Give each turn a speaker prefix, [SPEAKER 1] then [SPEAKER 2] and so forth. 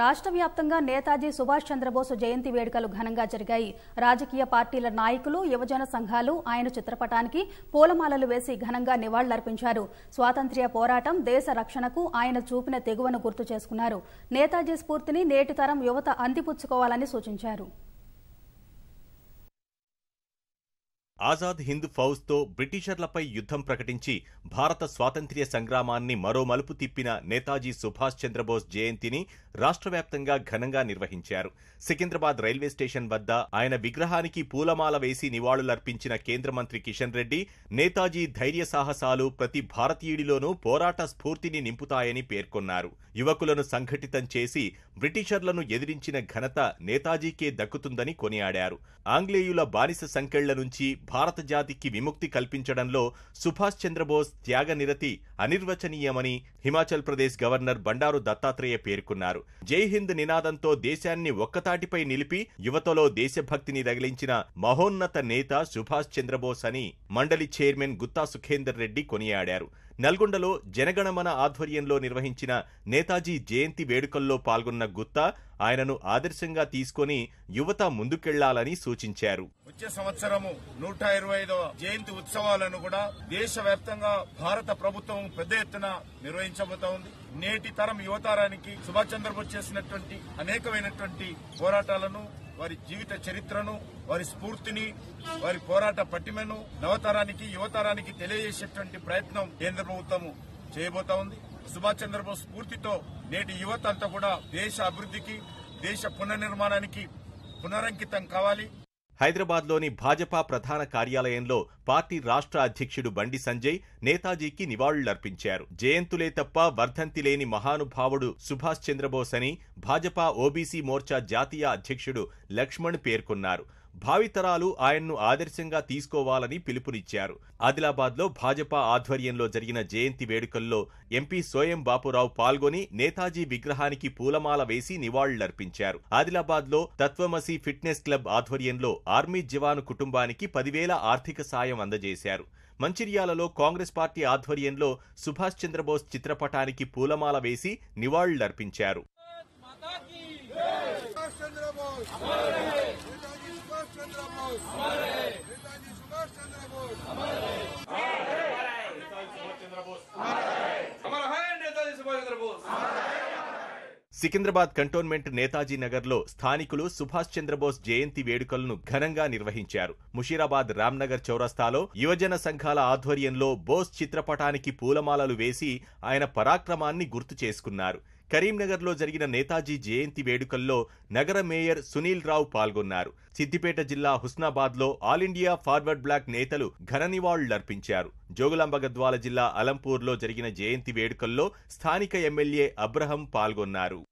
[SPEAKER 1] రాష్ట్ర వ్యాప్తంగా నేతాజీ సుభాష్ చంద్రబోసు జయంతి వేడుకలు ఘనంగా జరిగాయి రాజకీయ పార్టీల నాయకులు యువజన సంఘాలు ఆయన చిత్రపటానికి పూలమాలలు వేసి ఘనంగా నివాళులర్పించారు స్వాతంత్ర్య పోరాటం దేశ రక్షణకు ఆయన చూపిన తెగువను గుర్తు చేసుకున్నారు నేతాజీ స్ఫూర్తిని నేటి తరం యువత అందిపుచ్చుకోవాలని సూచించారు
[SPEAKER 2] ఆజాద్ హింద్ ఫౌజ్తో బ్రిటిషర్లపై యుద్ధం ప్రకటించి భారత స్వాతంత్ర్య సంగ్రామాన్ని మరో మలుపు తిప్పిన నేతాజీ సుభాష్ చంద్రబోస్ జయంతిని రాష్ట్ర వ్యాప్తంగా ఘనంగా నిర్వహించారు సికింద్రాబాద్ రైల్వే స్టేషన్ వద్ద ఆయన విగ్రహానికి పూలమాల వేసి నివాళులర్పించిన కేంద్ర మంత్రి కిషన్ రెడ్డి నేతాజీ ధైర్య సాహసాలు ప్రతి భారతీయుడిలోనూ పోరాట స్ఫూర్తిని నింపుతాయని పేర్కొన్నారు యువకులను సంఘటితం చేసి బ్రిటిషర్లను ఎదిరించిన ఘనత నేతాజీకే దక్కుతుందని కొనియాడారు ఆంగ్లేయుల బానిస సంకెళ్ల నుంచి భారత జాతికి విముక్తి కల్పించడంలో సుభాష్ చంద్రబోస్ త్యాగనిరతి అనిర్వచనీయమని హిమాచల్ ప్రదేశ్ గవర్నర్ బండారు దత్తాత్రేయ పేర్కొన్నారు జై హింద్ నినాదంతో దేశాన్ని ఒక్కతాటిపై నిలిపి యువతలో దేశభక్తిని రగిలించిన మహోన్నత నేత సుభాష్ చంద్రబోస్ అని మండలి చైర్మన్ గుత్తా సుఖేందర్ రెడ్డి కొనియాడారు నల్గొండలో జనగణమన ఆధ్వర్యంలో నిర్వహించిన నేతాజీ జయంతి వేడుకల్లో పాల్గొన్న గుత్తా ఆయనను ఆదర్శంగా తీసుకొని యువత ముందుకెళ్లాలని సూచించారు
[SPEAKER 3] వచ్చే సంవత్సరము నూట ఇరవై ఐదవ జయంతి ఉత్సవాలను కూడా దేశవ్యాప్తంగా భారత ప్రభుత్వం పెద్ద ఎత్తున నిర్వహించబోతోంది నేటి తరం యువతరానికి సుభాష్ చంద్రబోస్ చేసినటువంటి అనేకమైనటువంటి పోరాటాలను వారి జీవిత చరిత్రను వారి స్ఫూర్తిని వారి పోరాట పట్టిమను నవతరానికి యువతరానికి తెలియజేసేటువంటి ప్రయత్నం కేంద్ర ప్రభుత్వం చేయబోతా ఉంది సుభాష్ చంద్రబోస్ స్ఫూర్తితో నేటి యువత అంతా కూడా దేశ అభివృద్ధికి దేశ పునర్నిర్మాణానికి పునరంకితం కావాలి
[SPEAKER 2] హైదరాబాద్లోని భాజపా ప్రధాన కార్యాలయంలో పార్టీ రాష్ట్ర అధ్యక్షుడు బండి సంజయ్ నేతాజీకి నివాళులర్పించారు జయంతులే తప్ప వర్ధంతి లేని మహానుభావుడు సుభాష్ చంద్రబోస్ అని భాజపా ఓబీసీ మోర్చా జాతీయ అధ్యక్షుడు లక్ష్మణ్ పేర్కొన్నారు భావితరాలు ఆయన్ను ఆదర్శంగా తీసుకోవాలని పిలుపునిచ్చారు ఆదిలాబాద్లో భాజపా ఆధ్వర్యంలో జరిగిన జయంతి వేడుకల్లో ఎంపీ సోయం బాపురావు పాల్గొని నేతాజీ విగ్రహానికి పూలమాల వేసి నివాళులర్పించారు ఆదిలాబాద్లో తత్వమసి ఫిట్నెస్ క్లబ్ ఆధ్వర్యంలో ఆర్మీ జవాను కుటుంబానికి పదివేల ఆర్థిక సాయం అందజేశారు మంచిర్యాలలో కాంగ్రెస్ పార్టీ ఆధ్వర్యంలో సుభాష్ చంద్రబోస్ చిత్రపటానికి పూలమాల వేసి నివాళులర్పించారు సికింద్రాబాద్ కంటోన్మెంట్ నేతాజీ నగర్లో స్థానికులు సుభాష్ చంద్రబోస్ జయంతి వేడుకలను ఘనంగా నిర్వహించారు ముషీరాబాద్ రామ్నగర్ చౌరస్తాలో యువజన సంఘాల ఆధ్వర్యంలో బోస్ చిత్రపటానికి పూలమాలలు వేసి ఆయన పరాక్రమాన్ని గుర్తు చేసుకున్నారు కరీంనగర్లో జరిగిన నేతాజీ జయంతి వేడుకల్లో నగర మేయర్ సునీల్ రావు పాల్గొన్నారు సిద్దిపేట జిల్లా హుస్నాబాద్లో ఆల్ ఇండియా ఫార్వర్డ్ బ్లాక్ నేతలు ఘన నివాళులర్పించారు జోగులాంబ గద్వాల జిల్లా అలంపూర్లో జరిగిన జయంతి వేడుకల్లో స్థానిక ఎమ్మెల్యే అబ్రహం పాల్గొన్నారు